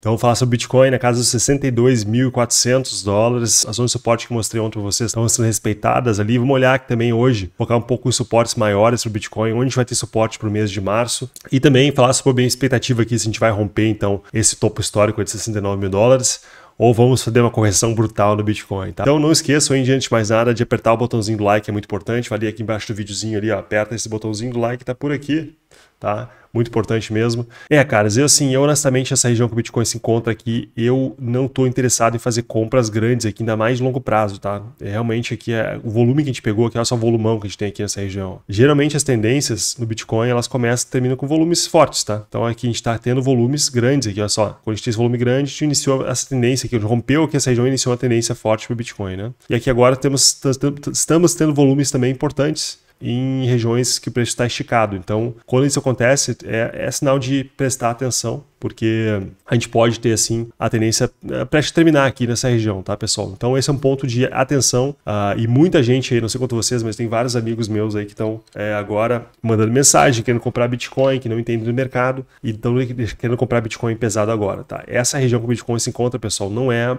Então, vou falar sobre Bitcoin na casa dos 62.400 dólares. As zonas de suporte que mostrei ontem para vocês estão sendo respeitadas ali. Vamos olhar aqui também hoje, focar um pouco em suportes maiores para o Bitcoin, onde a gente vai ter suporte para o mês de março. E também falar sobre a expectativa aqui, se a gente vai romper então esse topo histórico de 69 mil dólares ou vamos fazer uma correção brutal no Bitcoin, tá? Então não esqueçam, em diante de mais nada, de apertar o botãozinho do like, é muito importante. Falei aqui embaixo do videozinho ali, ó, aperta esse botãozinho do like, tá por aqui tá? Muito importante mesmo. É, caras, eu assim, eu honestamente, essa região que o Bitcoin se encontra aqui, eu não estou interessado em fazer compras grandes aqui, ainda mais de longo prazo, tá? É, realmente aqui, é, o volume que a gente pegou aqui, olha é só o volumão que a gente tem aqui nessa região. Geralmente as tendências no Bitcoin, elas começam, terminam com volumes fortes, tá? Então aqui a gente está tendo volumes grandes aqui, olha só. Quando a gente tem esse volume grande, a gente iniciou essa tendência aqui, rompeu aqui essa região iniciou uma tendência forte para o Bitcoin, né? E aqui agora temos, estamos tendo volumes também importantes em regiões que o preço está esticado. Então, quando isso acontece, é, é sinal de prestar atenção porque a gente pode ter assim a tendência eh, prestes a terminar aqui nessa região, tá, pessoal? Então esse é um ponto de atenção uh, e muita gente aí, não sei quanto vocês, mas tem vários amigos meus aí que estão é, eh, agora mandando mensagem querendo comprar Bitcoin, que não entendem do mercado e estão querendo comprar Bitcoin pesado agora, tá? Essa região que o Bitcoin se encontra, pessoal, não é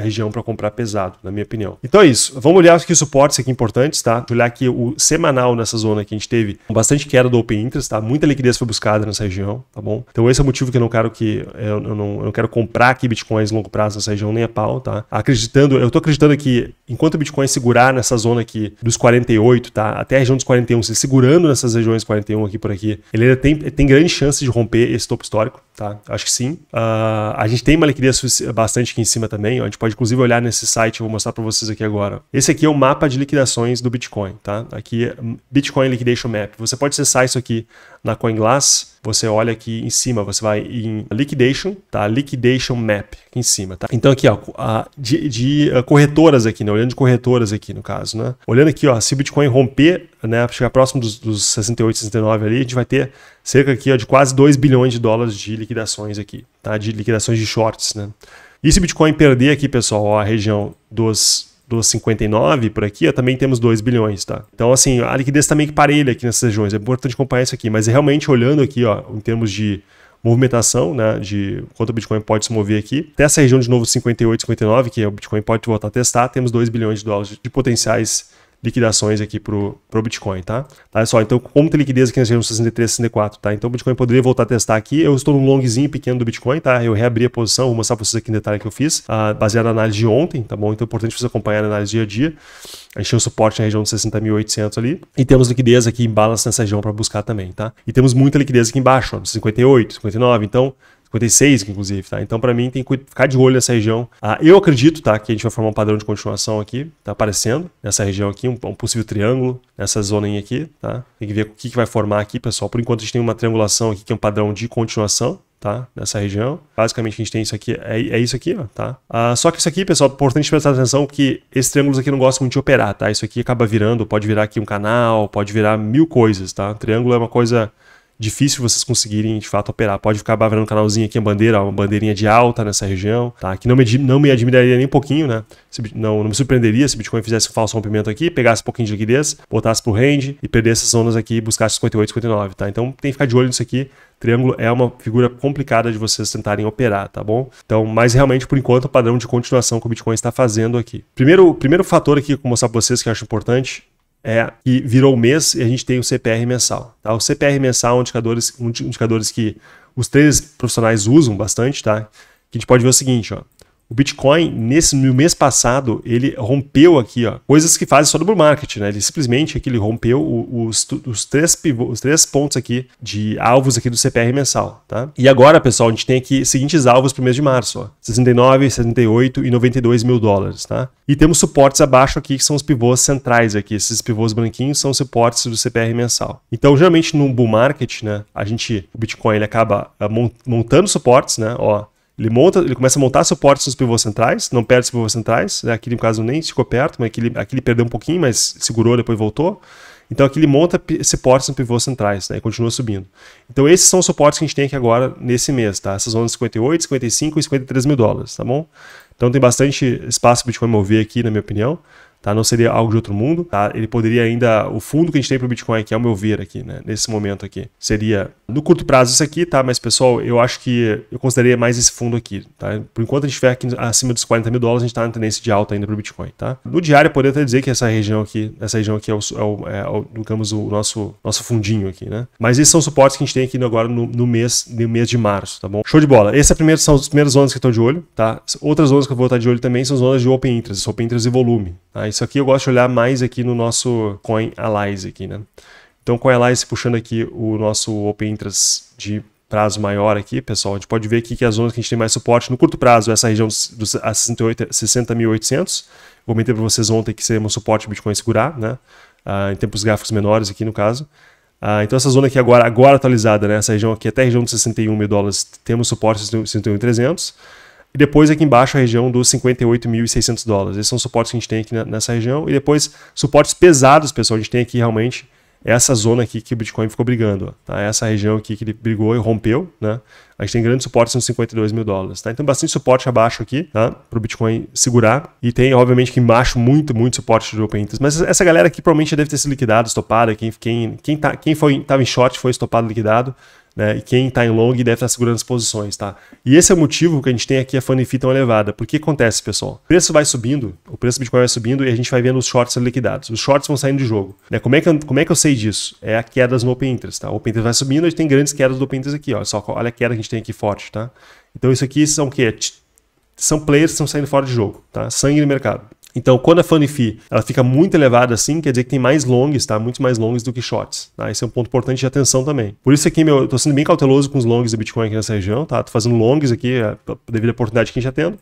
região para comprar pesado, na minha opinião. Então é isso. Vamos olhar aqui os suportes aqui importantes, tá? Olhar aqui o semanal nessa zona que a gente teve bastante queda do Open Interest, tá? Muita liquidez foi buscada nessa região, tá bom? Então esse é o motivo que eu não quero que eu, não, eu não quero comprar aqui bitcoins longo prazo nessa região nem a pau, tá? Acreditando, eu tô acreditando que enquanto o Bitcoin segurar nessa zona aqui dos 48, tá? Até a região dos 41, se segurando nessas regiões 41 aqui por aqui, ele ainda tem, tem grande chance de romper esse topo histórico, tá? Acho que sim. Uh, a gente tem uma liquidez bastante aqui em cima também, ó, a gente pode inclusive olhar nesse site, eu vou mostrar para vocês aqui agora. Esse aqui é o mapa de liquidações do Bitcoin, tá? Aqui é Bitcoin Liquidation Map. Você pode acessar isso aqui na CoinGlass, você olha aqui em cima, você vai em Liquidation, tá? Liquidation Map, aqui em cima, tá? Então aqui, ó, a, de, de a eh, corretoras aqui, né? Olhando de corretoras aqui, no caso, né? Olhando aqui, ó, se o Bitcoin romper, né, chegar próximo dos, dos 68, 69 ali, a gente vai ter cerca aqui, ó, de quase 2 bilhões de dólares de liquidações aqui, tá? De liquidações de shorts, né? E se o Bitcoin perder aqui, pessoal, a região dos dos 59 por aqui, também temos 2 bilhões, tá? Então, assim, a liquidez também tá que parelha aqui nessas regiões. É importante acompanhar isso aqui, mas realmente olhando aqui, ó, em termos de movimentação, né, de quanto o Bitcoin pode se mover aqui. Até essa região de novo 58, 59, que o Bitcoin pode voltar a testar, temos 2 bilhões de dólares de potenciais liquidações aqui pro, pro Bitcoin, tá? Tá, só, então como tem liquidez aqui na região 63, 64, tá? Então o Bitcoin poderia voltar a testar aqui, eu estou num longzinho pequeno do Bitcoin, tá? Eu reabri a posição, vou mostrar pra vocês aqui em detalhe que eu fiz, ah, baseado na análise de ontem, tá bom? Então é importante vocês acompanharem a análise dia a dia, a gente tem um suporte na região de 60.800 ali, e temos liquidez aqui em balas nessa região para buscar também, tá? E temos muita liquidez aqui embaixo, ó, 58, 59, então 56, inclusive, tá? Então, para mim, tem que ficar de olho nessa região. Ah, eu acredito, tá, que a gente vai formar um padrão de continuação aqui, tá aparecendo nessa região aqui, um, um possível triângulo nessa zona aqui, tá? Tem que ver o que, que vai formar aqui, pessoal. Por enquanto, a gente tem uma triangulação aqui que é um padrão de continuação, tá? Nessa região. Basicamente, a gente tem isso aqui, é, é isso aqui, ó, tá? Ah, só que isso aqui, pessoal, é importante prestar atenção que esses triângulos aqui não gostam muito de operar, tá? Isso aqui acaba virando, pode virar aqui um canal, pode virar mil coisas, tá? Triângulo é uma coisa difícil vocês conseguirem de fato operar. Pode ficar bavando um canalzinho aqui, a bandeira, uma bandeirinha de alta nessa região, tá? Que não me, não me admiraria nem um pouquinho, né? Se, não, não me surpreenderia se o Bitcoin fizesse um falso rompimento aqui, pegasse um pouquinho de liquidez, botasse pro range e perdesse essas zonas aqui e buscasse 58, 59, tá? Então tem que ficar de olho nisso aqui. Triângulo é uma figura complicada de vocês tentarem operar, tá bom? Então, mas realmente, por enquanto, o padrão de continuação que o Bitcoin está fazendo aqui. Primeiro, primeiro fator aqui que eu vou mostrar para vocês que eu acho importante é, que virou mês e a gente tem o CPR mensal. Tá? O CPR mensal é um indicadores, um indicadores que os três profissionais usam bastante, tá? Que a gente pode ver o seguinte, ó. O Bitcoin, nesse no mês passado, ele rompeu aqui, ó, coisas que fazem só do bull market, né? Ele simplesmente aqui ele rompeu os, os três os três pontos aqui de alvos aqui do CPR mensal, tá? E agora, pessoal, a gente tem aqui seguintes alvos para o mês de março, ó, 69, 78 e 92 mil dólares, tá? E temos suportes abaixo aqui que são os pivôs centrais aqui, esses pivôs branquinhos são suportes do CPR mensal. Então, geralmente no bull market, né, a gente, o Bitcoin ele acaba eh, montando suportes, né? Ó, ele, monta, ele começa a montar suportes nos pivôs centrais, não perde os pivôs centrais. Né? Aqui, no caso, nem ficou perto, mas aqui ele, aqui ele perdeu um pouquinho, mas segurou, depois voltou. Então aqui ele monta suportes nos pivôs centrais né? e continua subindo. Então esses são os suportes que a gente tem aqui agora nesse mês, tá? Essas zonas 58, 55 e 53 mil dólares, tá bom? Então tem bastante espaço para o Bitcoin mover aqui, na minha opinião tá? Não seria algo de outro mundo, tá? Ele poderia ainda o fundo que a gente tem para o Bitcoin, que é o meu ver aqui, né? Nesse momento aqui, seria no curto prazo isso aqui, tá? Mas pessoal, eu acho que eu consideraria mais esse fundo aqui, tá? Por enquanto a gente estiver aqui acima dos 40 mil dólares, a gente está na tendência de alta ainda para o Bitcoin, tá? No diário, eu poderia até dizer que essa região aqui, essa região aqui é o, é o, é, é o digamos, o nosso, nosso fundinho aqui, né? Mas esses são suportes que a gente tem aqui agora no, no mês, no mês de março, tá bom? Show de bola. Essas é são as primeiras zonas que eu estou de olho, tá? Outras zonas que eu vou estar de olho também são zonas de open interest, open interest e volume, tá? Isso aqui eu gosto de olhar mais aqui no nosso Coin Allies aqui, né? Então, Coin Allies puxando aqui o nosso Open Interest de prazo maior aqui, pessoal, a gente pode ver aqui que as zonas que a gente tem mais suporte no curto prazo, é essa região dos, a 60.800, comentei para vocês ontem que seria um suporte Bitcoin segurar, né? Ah, em tempos gráficos menores aqui no caso. Ah, então essa zona aqui agora, agora atualizada, né? Essa região aqui até a região dos 61 mil dólares, temos suporte 61.300. E depois aqui embaixo a região dos 58.600 dólares. Esses são os suportes que a gente tem aqui nessa região. E depois suportes pesados, pessoal. A gente tem aqui realmente essa zona aqui que o Bitcoin ficou brigando. Tá? Essa região aqui que ele brigou e rompeu. Né? A gente tem grandes suportes nos 52 mil dólares. Tá? Então bastante suporte abaixo aqui tá? para o Bitcoin segurar. E tem, obviamente, que embaixo muito, muito suporte de Open Interest. Mas essa galera aqui provavelmente já deve ter sido liquidada, estopada. Quem, quem, quem, tá, quem foi, em short foi estopado, liquidado. Né? E quem está em long deve estar tá segurando as posições, tá? E esse é o motivo que a gente tem aqui a funny fee tão elevada. Porque acontece, pessoal? O preço vai subindo, o preço do Bitcoin vai subindo e a gente vai vendo os shorts liquidados. Os shorts vão saindo de jogo. Né? Como, é que eu, como é que eu sei disso? É a queda no Open Interest, tá? O Open Interest vai subindo, a gente tem grandes quedas do Open Interest aqui, olha só, olha a queda que a gente tem aqui forte, tá? Então isso aqui são o quê? São players que estão saindo fora de jogo, tá? Sangue no mercado. Então, quando a Funny ela fica muito elevada assim, quer dizer que tem mais longs, tá? Muito mais longs do que shorts, tá? Esse é um ponto importante de atenção também. Por isso aqui, meu, eu tô sendo bem cauteloso com os longs de Bitcoin aqui nessa região, tá? Tô fazendo longs aqui, é, devido à oportunidade que a gente já tá tendo,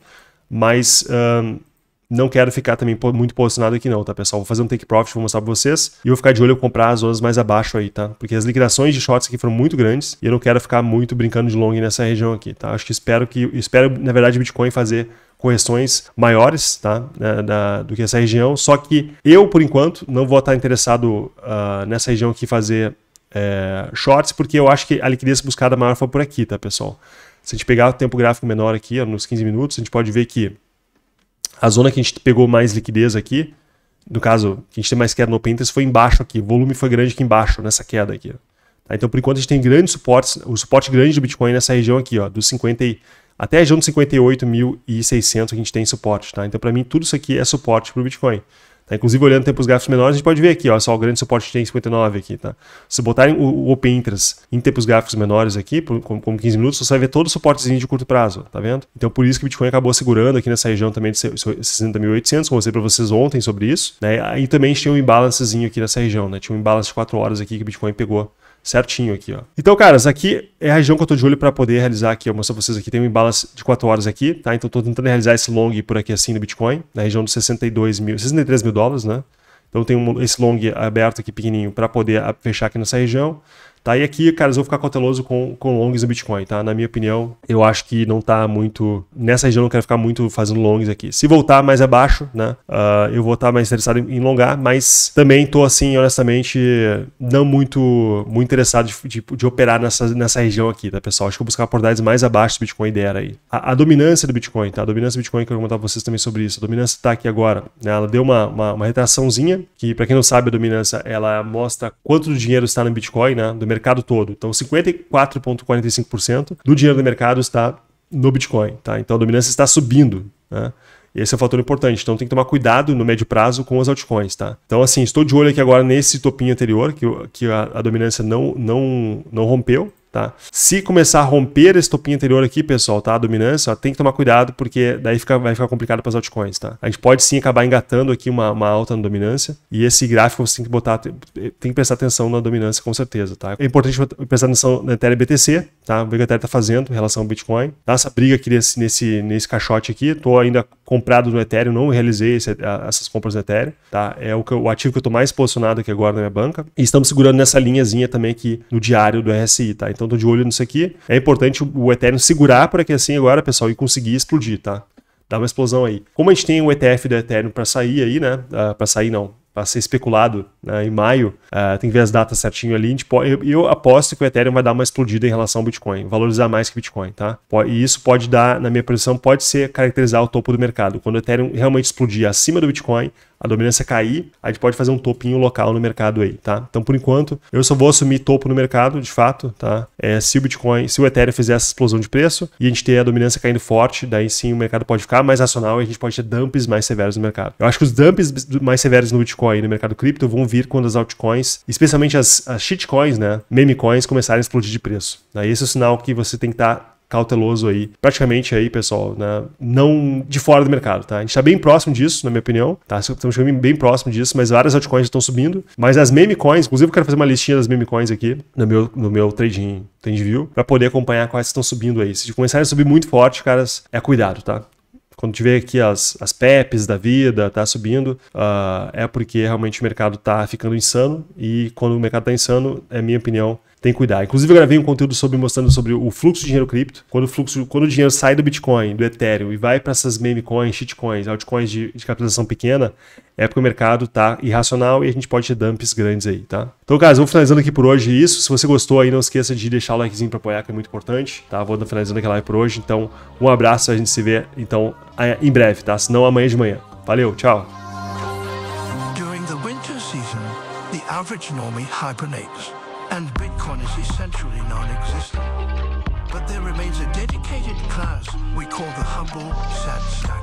mas... Um, não quero ficar também muito posicionado aqui não, tá, pessoal? Vou fazer um take profit, vou mostrar pra vocês. E vou ficar de olho em comprar as zonas mais abaixo aí, tá? Porque as liquidações de shorts aqui foram muito grandes e eu não quero ficar muito brincando de long nessa região aqui, tá? Acho que espero que... Espero, na verdade, o Bitcoin fazer correções maiores tá, da, da, do que essa região. Só que eu, por enquanto, não vou estar interessado uh, nessa região aqui fazer é, shorts, porque eu acho que a liquidez buscada maior foi por aqui, tá, pessoal? Se a gente pegar o tempo gráfico menor aqui, ó, nos 15 minutos, a gente pode ver que a zona que a gente pegou mais liquidez aqui, no caso, que a gente tem mais queda no Open Interest, foi embaixo aqui. O volume foi grande aqui embaixo, nessa queda aqui. Tá? Então, por enquanto, a gente tem grandes suportes, o suporte grande do Bitcoin nessa região aqui, ó, dos 50 e, até a região dos 58.600 que a gente tem suporte. Tá? Então, para mim, tudo isso aqui é suporte para o Bitcoin. Tá? Inclusive, olhando tempos gráficos menores, a gente pode ver aqui, ó, só o grande suporte que tem 59 é aqui, tá? Se botarem o, o Open Interest em tempos gráficos menores aqui, como, 15 minutos, você vai ver todo o suportezinho de curto prazo, tá vendo? Então, por isso que o Bitcoin acabou segurando aqui nessa região também de 60.800, como eu falei para vocês ontem sobre isso, né? E também tinha um imbalancezinho aqui nessa região, né? Tinha um imbalance de 4 horas aqui que o Bitcoin pegou certinho aqui, ó. Então, caras, aqui é a região que eu tô de olho para poder realizar aqui. Eu mostro pra vocês aqui, tem um imbalance de 4 horas aqui, tá? Então, eu tô tentando realizar esse long por aqui assim no Bitcoin, na região dos 62 mil, 63 mil dólares, né? Então, tem um, esse long aberto aqui pequenininho para poder fechar aqui nessa região. Tá? E aqui, cara, eu vou ficar cauteloso com, com longs no Bitcoin, tá? Na minha opinião, eu acho que não tá muito. Nessa região, eu não quero ficar muito fazendo longs aqui. Se voltar mais abaixo, né? Uh, eu vou estar tá mais interessado em longar, mas também tô, assim, honestamente, não muito, muito interessado de, de, de operar nessa, nessa região aqui, tá, pessoal? Acho que eu vou buscar oportunidades mais abaixo do Bitcoin dera aí. A, a, dominância do Bitcoin, tá? A dominância do Bitcoin, que eu vou contar pra vocês também sobre isso. A dominância tá aqui agora, né? Ela deu uma, uma, uma retraçãozinha, que, para quem não sabe, a dominância ela mostra quanto do dinheiro está no Bitcoin, né? mercado todo. Então, 54,45% do dinheiro do mercado está no Bitcoin. Tá? Então, a dominância está subindo. Né? Esse é um fator importante. Então tem que tomar cuidado no médio prazo com as altcoins, tá? Então, assim, estou de olho aqui agora nesse topinho anterior, que, que a, a, dominância não, não, não rompeu. Tá? Se começar a romper esse topinho anterior aqui, pessoal, tá? A dominância, ó, tem que tomar cuidado, porque daí fica, vai ficar complicado para as altcoins, tá? A gente pode sim acabar engatando aqui uma, uma alta na dominância, e esse gráfico você tem que botar, tem que prestar atenção na dominância com certeza, tá? É importante prestar atenção na Ethereum BTC, tá? o que a Ethereum tá fazendo em relação ao Bitcoin. Tá? Essa briga aqui nesse, nesse, nesse caixote aqui, tô ainda comprado no Ethereum, não realizei esse, a, essas compras no Ethereum, tá? É o, que, o ativo que eu tô mais posicionado aqui agora na minha banca, e estamos segurando nessa linhazinha também aqui no diário do RSI, tá? Então, então tô de olho nisso aqui. É importante o Ethereum segurar por aqui assim agora, pessoal, e conseguir explodir, tá? Dá uma explosão aí. Como a gente tem o ETF do Ethereum para sair aí, né? Uh, ah, para sair não, para ser especulado né, em maio, uh, tem que ver as datas certinho ali. Pode, eu, eu, aposto que o Ethereum vai dar uma explodida em relação ao Bitcoin, valorizar mais que o Bitcoin, tá? E isso pode dar, na minha posição, pode ser caracterizar o topo do mercado. Quando o Ethereum realmente explodir acima do Bitcoin, a dominância cair, a gente pode fazer um topinho local no mercado aí, tá? Então, por enquanto, eu só vou assumir topo no mercado, de fato, tá? É, se o Bitcoin, se o Ethereum fizer essa explosão de preço e a gente ter a dominância caindo forte, daí sim o mercado pode ficar mais racional e a gente pode ter dumps mais severos no mercado. Eu acho que os dumps mais severos no Bitcoin e no mercado cripto vão vir quando as altcoins, especialmente as, as shitcoins, né? Memecoins começarem a explodir de preço. Daí esse é o sinal que você tem que estar tá cauteloso aí, praticamente aí, pessoal, né? Não de fora do mercado, tá? A gente tá bem próximo disso, na minha opinião, tá? Estamos chegando bem próximo disso, mas várias altcoins estão subindo, mas as meme coins, inclusive eu quero fazer uma listinha das meme coins aqui no meu, no meu trading, trading view, para poder acompanhar quais estão subindo aí. Se começarem a subir muito forte, caras, é cuidado, tá? quando tiver aqui as, as PEPs da vida, tá subindo, uh, é porque realmente o mercado tá ficando insano. E quando o mercado tá insano, é minha opinião, tem que cuidar. Inclusive, eu gravei um conteúdo sobre mostrando sobre o fluxo de dinheiro cripto. Quando o fluxo, quando o dinheiro sai do Bitcoin, do Ethereum e vai para essas meme coins, shitcoins, altcoins de, de capitalização pequena, é porque o mercado tá irracional e a gente pode ter dumps grandes aí, tá? Então, eu vou finalizando aqui por hoje isso. Se você gostou aí, não esqueça de deixar o likezinho para apoiar, que é muito importante, tá? Vou finalizando aquela live por hoje. Então, um abraço, a gente se vê então em breve, tá? Se não amanhã de manhã. Valeu, tchau. average normie hibernates. and Bitcoin is essentially non-existent. But there remains a dedicated class we call the humble sad stack.